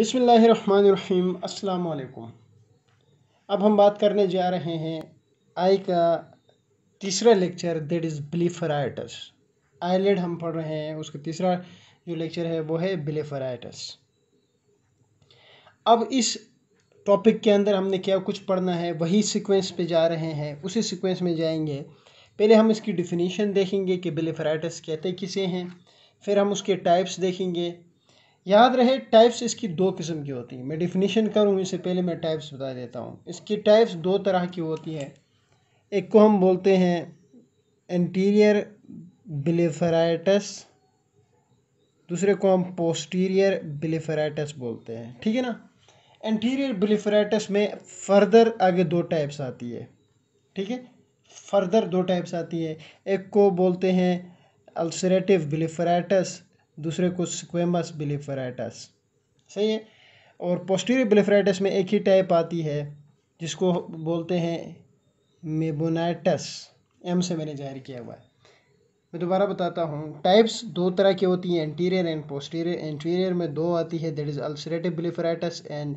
बिसमीम् अल्लाम अब हम बात करने जा रहे हैं आई का तीसरा lecture that is blepharitis eyelid हम पढ़ रहे हैं उसका तीसरा जो लेक्चर है वो है बिलीफराइटस अब इस टॉपिक के अंदर हमने क्या कुछ पढ़ना है वही सीक्वेंस पे जा रहे हैं उसी सीक्वेंस में जाएंगे पहले हम इसकी डिफिनीशन देखेंगे कि ब्लीफराइटस कहते किसे हैं फिर हम उसके टाइप्स देखेंगे याद रहे टाइप्स इसकी दो किस्म की होती हैं मैं डिफिनीशन करूँ इससे पहले मैं टाइप्स बता देता हूँ इसकी टाइप्स दो तरह की होती है एक को हम बोलते हैं एंटीरियर बिलेफराइटस दूसरे को हम पोस्टीरियर बिलेफराइटस बोलते हैं ठीक है ना एंटीरियर बिलेफराइटस में फर्दर आगे दो टाइप्स आती है ठीक है फर्दर दो टाइप्स आती है एक को बोलते हैं अल्सरेटिव बिलेफराइटस दूसरे को स्क्वेमस बिलीफराइटस सही है और पोस्टीरियर बिलीफराइटस में एक ही टाइप आती है जिसको बोलते हैं मेबोनाइटस एम से मैंने जाहिर किया हुआ है मैं दोबारा बताता हूँ टाइप्स दो तरह की होती हैं एंटीरियर एंड पोस्टीरियर एंटीरियर में दो आती है that is ulcerative blepharitis and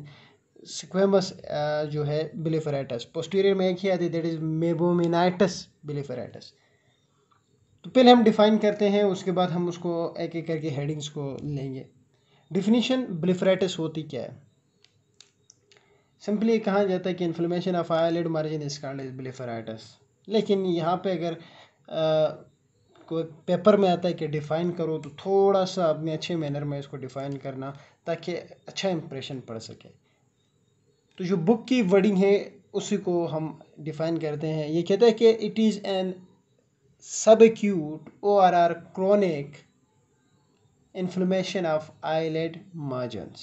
squamous जो है बिलीफराइटस पोस्टीरियर में एक ही आती है दैट इज़ मेबोमिनाइटस बिलीफराइटस तो पहले हम डिफ़ाइन करते हैं उसके बाद हम उसको एक एक करके हेडिंग्स को लेंगे डिफिनीशन ब्लिफ्रेटिस होती क्या है सिंपली कहा जाता है कि inflammation of eyelid margin is called is blepharitis लेकिन यहाँ पे अगर आ, कोई पेपर में आता है कि डिफ़ाइन करो तो थोड़ा सा अपने अच्छे मैनर में इसको डिफ़ाइन करना ताकि अच्छा इम्प्रेशन पड़ सके तो जो बुक की वर्डिंग है उसी को हम डिफ़ाइन करते हैं ये कहता है कि it is an sub acute or chronic inflammation of eyelid margins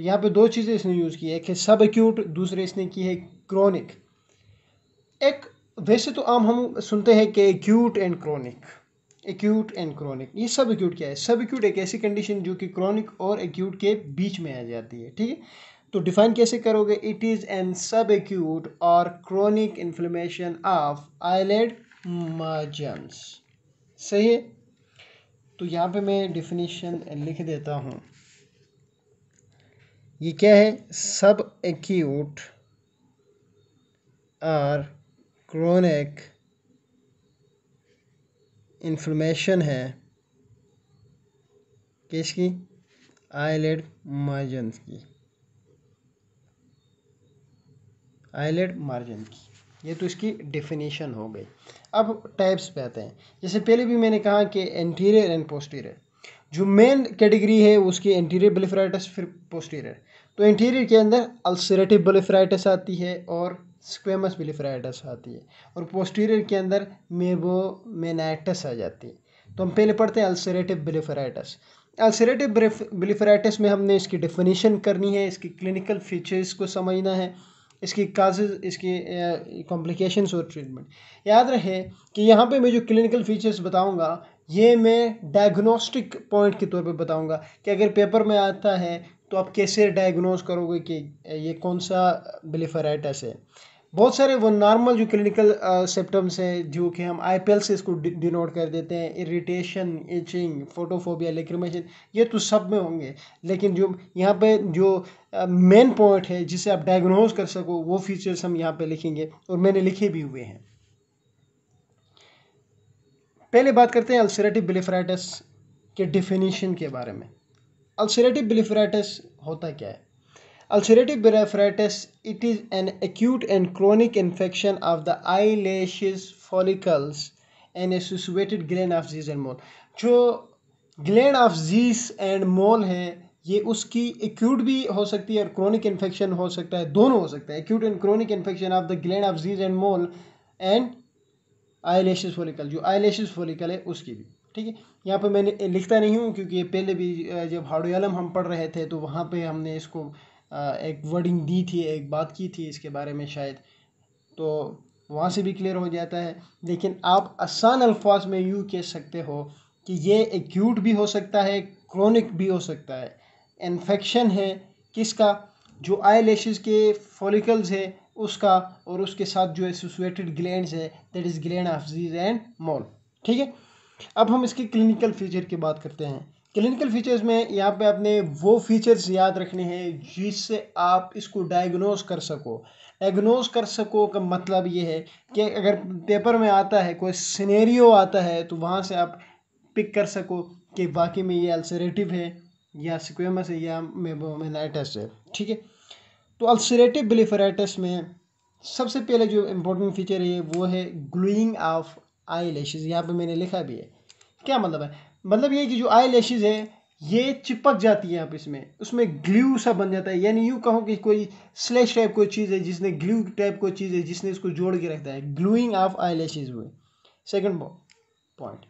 यहाँ पे दो चीज़ें इसने यूज़ की है एक है सब एक्यूट दूसरे इसने की है क्रॉनिक एक वैसे तो आम हम सुनते हैं कि acute and chronic acute and chronic ये सब एक्यूट क्या है सब एक्यूट एक ऐसी कंडीशन जो कि क्रॉनिक और एक्यूट के बीच में आ जाती है ठीक है तो डिफाइन कैसे करोगे it is an sub acute और chronic inflammation of eyelid margins सही है तो यहाँ पे मैं डिफिनीशन लिख देता हूँ ये क्या है सब एक्यूट आर क्रोनिक इन्फ्लेमेशन है किसकी आईलेट मार्जिन की आईलेट मार्जिन की ये तो इसकी डेफिनेशन हो गई अब टाइप्स पे आते हैं जैसे पहले भी मैंने कहा कि एंटीरियर एंड पोस्टीरियर जो मेन कैटेगरी है उसकी एंटीरियर बलिफ्राइटस फिर पोस्टीरियर तो इंटीरियर के अंदर अल्सरेटिव बलिफ्राइटस आती है और स्क्वेमस बलिफ्राइटस आती है और पोस्टीरियर के अंदर मेबो मेनाइटस आ जाती है तो हम पहले पढ़ते हैं अल्सरेटिव बलिफ्राइटस अल्सरेटिव बलिफ्राइटस में हमने इसकी डेफिनेशन करनी है इसकी क्लिनिकल फीचर्स को समझना है इसकी काजेज इसकी कॉम्प्लिकेशंस और ट्रीटमेंट याद रहे कि यहाँ पे मैं जो क्लिनिकल फीचर्स बताऊँगा ये मैं डायग्नोस्टिक पॉइंट के तौर पे बताऊँगा कि अगर पेपर में आता है तो आप कैसे डायग्नोज करोगे कि ये कौन सा बिलीफराइटस है बहुत सारे वो नॉर्मल जो क्लिनिकल सिम्टम्स uh, हैं जो कि हम एल से इसको डिनोट कर देते हैं इरिटेशन इचिंग फोटोफोबिया लेक्रमेशन ये तो सब में होंगे लेकिन जो यहाँ पे जो मेन uh, पॉइंट है जिसे आप डायग्नोज कर सको वो फीचर्स हम यहाँ पे लिखेंगे और मैंने लिखे भी हुए हैं पहले बात करते हैं अल्सरेटिव बिलिफ्राइटस के डिफिनीशन के बारे में अल्सरेटिव बिलिफ्राइटस होता क्या है ulcerative Ulcerative it is an acute and and infection of the eyelash follicles and associated gland of Zeis and Moll जो gland of Zeis and Moll है ये उसकी एक्यूट भी हो सकती है और क्रॉनिक इन्फेक्शन हो सकता है दोनों हो सकता है acute and chronic infection of the gland of Zeis and Moll and eyelash follicle जो आई लेश फॉलिकल है उसकी भी ठीक है यहाँ पर मैंने लिखता नहीं हूँ क्योंकि ये पहले भी जब हाडोयालम हम पढ़ रहे थे तो वहाँ पर हमने इसको एक वर्डिंग दी थी एक बात की थी इसके बारे में शायद तो वहाँ से भी क्लियर हो जाता है लेकिन आप आसान अल्फाज में यूँ कह सकते हो कि ये एक्यूट भी हो सकता है क्रोनिक भी हो सकता है इन्फेक्शन है किसका जो आई लेश के फॉलिकल्स है उसका और उसके साथ जो एसोसिएटेड ग्लैंड है that is gland of Zeis and Moll ठीक है अब हम इसके क्लिनिकल फीचर की बात करते हैं क्लिनिकल फीचर्स में यहाँ पे आपने वो फीचर्स याद रखने हैं जिससे आप इसको डायग्नोज कर सको डायग्नोज कर सको का मतलब ये है कि अगर पेपर में आता है कोई सिनेरियो आता है तो वहाँ से आप पिक कर सको कि वाकई में ये अल्सरेटिव है या सिक्वेमस है या मेबोमेलाइटस है ठीक है तो अल्सरेटिव बिलीफराइटस में सबसे पहले जो इम्पोर्टेंट फीचर है वो है ग्लूइंग ऑफ आई लेशेज यहाँ पर मैंने लिखा भी है क्या मतलब है मतलब ये कि जो आई लेशेज़ है ये चिपक जाती है आप इसमें उसमें ग्ल्यू सा बन जाता है यानी यूँ कहो कि कोई स्लेश टाइप कोई चीज़ है जिसने ग्ल्यू टाइप कोई चीज़ है जिसने इसको जोड़ के रखता है ग्लूइंग ऑफ आई लेशेज़ हुए सेकेंड पॉइंट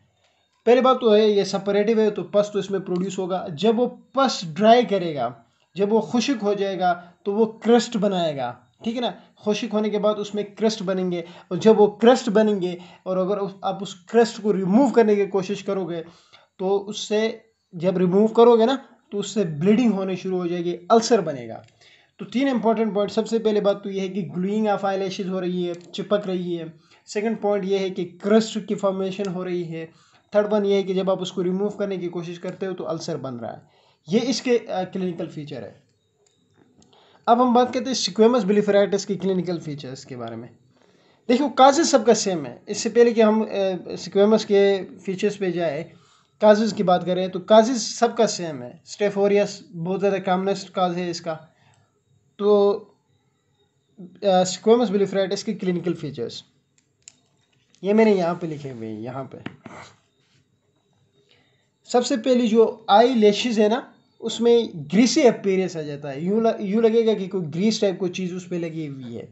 पहली बात तो है ये सपरेटिव है तो पस तो इसमें प्रोड्यूस होगा जब वो पस ड्राई करेगा जब वो खुशक हो जाएगा तो वो क्रस्ट बनाएगा ठीक है ना खुशक होने के बाद उसमें क्रस्ट बनेंगे और जब वो क्रस्ट बनेंगे और अगर आप उस क्रस्ट को रिमूव करने की कोशिश करोगे तो उससे जब रिमूव करोगे ना तो उससे ब्लीडिंग होने शुरू हो जाएगी अल्सर बनेगा तो तीन इंपॉर्टेंट पॉइंट सबसे पहले बात तो यह है कि ग्लूइंग ऑफ आई हो रही है चिपक रही है सेकंड पॉइंट ये है कि क्रस्ट की फॉर्मेशन हो रही है थर्ड वन ये है कि जब आप उसको रिमूव करने की कोशिश करते हो तो अल्सर बन रहा है ये इसके क्लिनिकल फीचर है अब हम बात करते हैं सिक्वेमस बिलीफेराइटिस के क्लिनिकल फीचर्स के बारे में देखियो काजेज सबका सेम है इससे पहले कि हम सिक्वेमस के फीचर्स पे जाए काजेज़ की बात करें तो काजेज़ सबका सेम है स्टेफोरियस बहुत ज़्यादा कॉमनेस्ट काज है इसका तो स्कोमस बिलीफ्राइटिस के क्लिनिकल फीचर्स ये मैंने यहाँ पे लिखे हुए हैं यहाँ पे सबसे पहली जो आई लेशेज है ना उसमें ग्रीसी अपीरेंस आ जाता है यूँ यूँ लगेगा कि कोई ग्रीस टाइप कोई चीज़ उस पर लगी हुई है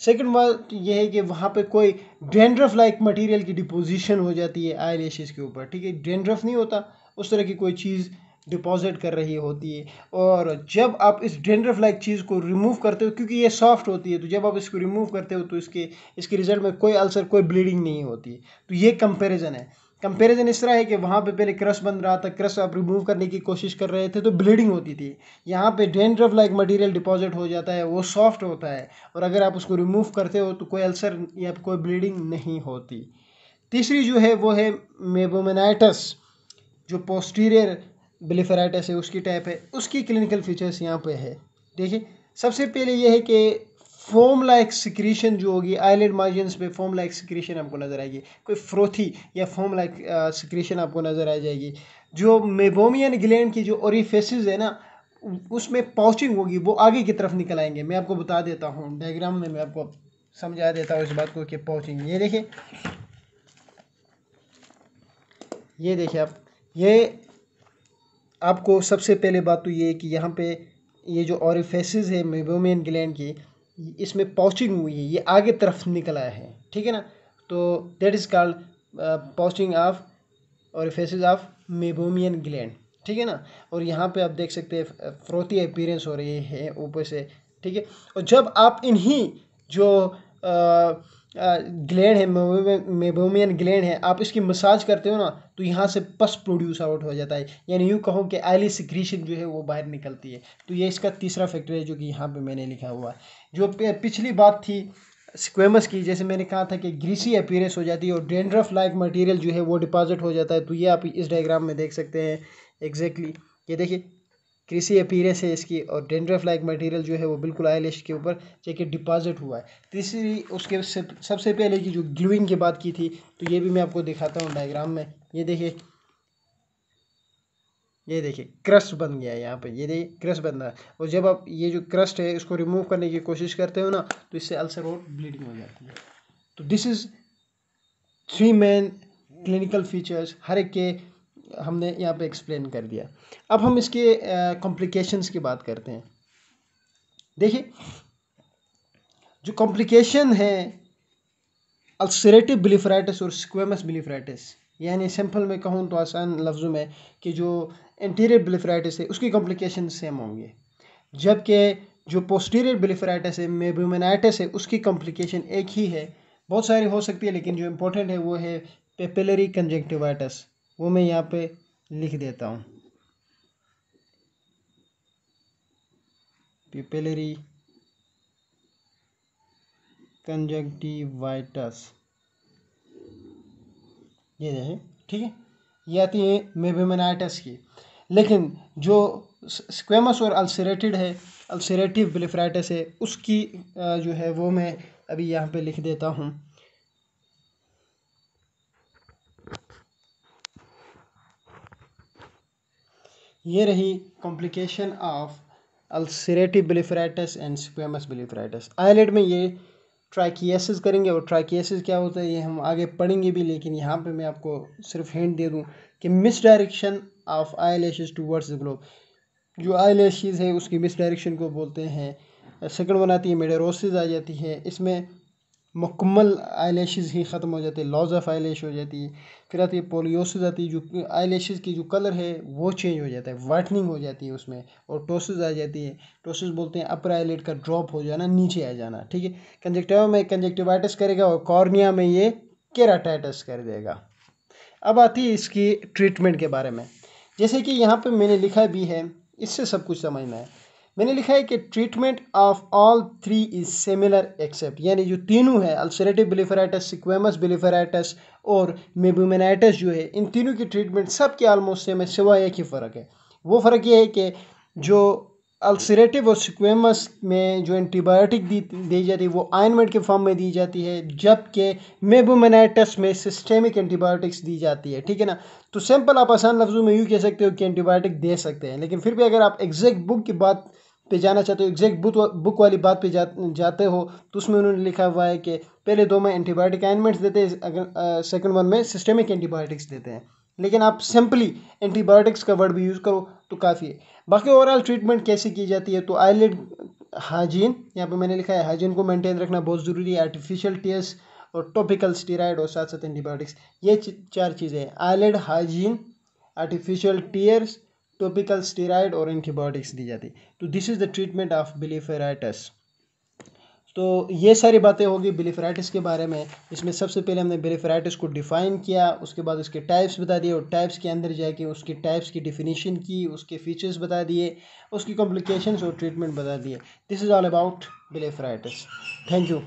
सेकेंड बात यह है कि वहाँ पे कोई डेंड्रफ लाइक मटेरियल की डिपोजिशन हो जाती है आई लेशेज़ के ऊपर ठीक है डेंड्रफ नहीं होता उस तरह की कोई चीज़ डिपॉजिट कर रही होती है और जब आप इस डेंड्रफ लाइक चीज़ को रिमूव करते हो क्योंकि ये सॉफ्ट होती है तो जब आप इसको रिमूव करते हो तो इसके इसके रिजल्ट में कोई अल्सर कोई ब्लीडिंग नहीं होती तो ये कंपेरिजन है कंपैरिजन इस तरह है कि वहाँ पे पहले क्रश बन रहा था क्रश आप रिमूव करने की कोशिश कर रहे थे तो ब्लीडिंग होती थी यहाँ पे डेंड्रफ लाइक मटेरियल डिपॉजिट हो जाता है वो सॉफ्ट होता है और अगर आप उसको रिमूव करते हो तो कोई अल्सर या कोई ब्लीडिंग नहीं होती तीसरी जो है वो है मेबोमेनाइटस जो पोस्टीरियर ब्लिफेराइटस है उसकी टाइप है उसकी क्लिनिकल फीचर्स यहाँ पे है देखिए सबसे पहले यह है कि फोम लाइक सिक्रीशन जो होगी आईलेट मार्जिन पे फोम लाइक सिक्रीशन आपको नज़र आएगी कोई फ्रोथी या फोम लाइक सिक्रीशन आपको नज़र आ जाएगी जो मेबोमियन ग्लैंड की जो ओरिफेसिस है ना उसमें पाउचिंग होगी वो आगे की तरफ निकल आएंगे मैं आपको बता देता हूँ डायग्राम में मैं आपको समझा देता हूँ इस बात को कि पाउचिंग ये देखिए ये देखिए आप ये आपको सबसे पहले बात तो ये कि यहाँ पे ये जो ऑरिफेसिस है मेबोमियन ग्लैंड की इसमें पॉचिंग हुई है ये आगे तरफ निकला है ठीक है ना तो that is called pouting of orifices of meibomian gland ठीक है ना और यहाँ पे आप देख सकते हैं फ्रोती uh, अपीरेंस हो रही है ऊपर से ठीक है और जब आप इन्हीं जो आ, uh, ग्लैंड है मेबोमियन ग्लैंड है आप इसकी मसाज करते हो ना तो यहाँ से पस प्रोड्यूस आउट हो जाता है यानी यूँ कहो कि आयली सिक्रीशन जो है वो बाहर निकलती है तो ये इसका तीसरा फैक्टर है जो कि यहाँ पे मैंने लिखा हुआ है जो पिछली बात थी स्क्वेमस की जैसे मैंने कहा था कि ग्रीसी अपीरेंस हो जाती है और डेंड्रफ लाइक मटेरियल जो है वो डिपॉजिट हो जाता है तो ये आप इस डायग्राम में देख सकते हैं एग्जैक्टली exactly. ये देखिए कृषि अपीरेंस है इसकी और डेंड्रफ लाइक मटेरियल जो है वो बिल्कुल आई के ऊपर जाके डिपॉजिट हुआ है तीसरी उसके सबसे पहले की जो ग्लूइंग की बात की थी तो ये भी मैं आपको दिखाता हूँ डायग्राम में ये देखिए ये देखिए क्रस्ट बन गया है यहाँ पर ये देखिए क्रस्ट बन रहा है और जब आप ये जो क्रस्ट है इसको रिमूव करने की कोशिश करते हो ना तो इससे अल्सर और ब्लीडिंग हो जाती है तो this is three main clinical features हर एक के हमने यहाँ पे एक्सप्लेन कर दिया अब हम इसके कॉम्प्लिकेशंस की बात करते हैं देखिए जो कॉम्प्लिकेशन है अल्सरेटिव बिलीफ्राइटिस और स्क्वेमस बिलीफ्राइटिस यानी सिंपल में कहूँ तो आसान लफ्ज़ों में कि जो इंटीरियर बिलीफ्राइटिस है उसकी कॉम्प्लिकेशन सेम होंगे जबकि जो पोस्टीरियर बिलीफ्राइटिस है मेब्यूमेनाइटिस है उसकी कॉम्प्लिकेशन एक ही है बहुत सारी हो सकती है लेकिन जो इंपॉर्टेंट है वो है पेपिलरी कंजेंटिवाइटस वो मैं यहाँ पे लिख देता हूँ पिपेलरी कंजक्टिवाइटस ये देखिए ठीक है ये आती है मेबेमेनाइटस की लेकिन जो स्क्वेमस और अल्सरेटेड है अल्सरेटिव ब्लिफ्राइटस है उसकी जो है वो मैं अभी यहाँ पे लिख देता हूँ ये रही complication of ulcerative blepharitis and squamous blepharitis eyelid में ये ट्राइकियसिस करेंगे और ट्राइकियसिस क्या होता है ये हम आगे पढ़ेंगे भी लेकिन यहाँ पे मैं आपको सिर्फ हिंट दे दूँ कि misdirection of eyelashes towards the globe जो आई लैशेज है उसकी मिसडायरेक्शन को बोलते हैं सेकंड वन आती है मेडेरोसिस आ जाती है इसमें मुकम्मल आईलैशेज़ ही ख़त्म हो जाते हैं लॉज ऑफ आईलैश हो जाती है फिर आती है पोलियोसिस आती है जो आईलैशेज़ की जो कलर है वो चेंज हो जाता है वाइटनिंग हो जाती है उसमें और टोसिस आ जाती है टोसिस बोलते हैं अपर आईलेट का ड्रॉप हो जाना नीचे आ जाना ठीक है कंजेक्टिवा में कंजेक्टिवाइटिस करेगा और कॉर्निया में ये केराटाइटस कर देगा अब आती है इसकी ट्रीटमेंट के बारे में जैसे कि यहाँ पर मैंने लिखा भी है इससे सब कुछ समझना है मैंने लिखा है कि treatment of all three is similar except यानी जो तीनों है अल्सरेटिव बिलीफेराइटस सिक्वेमस बिलीफेराइटस और मेबूमेनाइटस जो है इन तीनों की ट्रीटमेंट सब के आलमोस्ट सेम है सिवा एक ही फ़र्क है वो फ़र्क ये है कि जो अल्सरेटिव और सिक्वेमस में जो एंटीबायोटिक दी दी जाती है वो आयनमेंट के फॉर्म में दी जाती है जबकि मेबूमेनाइटस में सिस्टेमिक एंटीबायोटिक्स दी जाती है ठीक है ना तो सैंपल आप आसान लफ्ज़ों में यूँ कह सकते हो कि एंटीबायोटिक दे सकते हैं लेकिन फिर भी अगर आप एग्जैक्ट बुक की बात पे जाना चाहते हो एग्जैक्ट बुक बुक वाली बात पे जा, जाते हो तो उसमें उन्होंने लिखा हुआ है कि पहले दो में एंटीबायोटिक आइनमेंट्स देते हैं अगर सेकंड वन में सिस्टेमिक एंटीबायोटिक्स देते हैं लेकिन आप सिंपली एंटीबायोटिक्स का वर्ड भी यूज़ करो तो काफ़ी है बाकी ओवरऑल ट्रीटमेंट कैसे की जाती है तो आईलेट हाइजीन यहाँ पे मैंने लिखा है हाइजीन को मेंटेन रखना बहुत ज़रूरी है आर्टिफिशियल टीयर्स और टॉपिकल स्टीराइड और साथ साथ एंटीबायोटिक्स ये चार चीज़ें हैं eyelid hygiene artificial tears topical steroid और एंटीबायोटिक्स दी जाती तो this is the treatment of blepharitis तो ये सारी बातें होगी बिलीफेराइटिस के बारे में इसमें सबसे पहले हमने बिलीफेराइटिस को डिफ़ाइन किया उसके बाद उसके टाइप्स बता दिए और टाइप्स के अंदर जाके उसके टाइप्स की डिफिनीशन की उसके फीचर्स बता दिए उसकी कॉम्प्लिकेशंस और ट्रीटमेंट बता दिए this is all about blepharitis thank you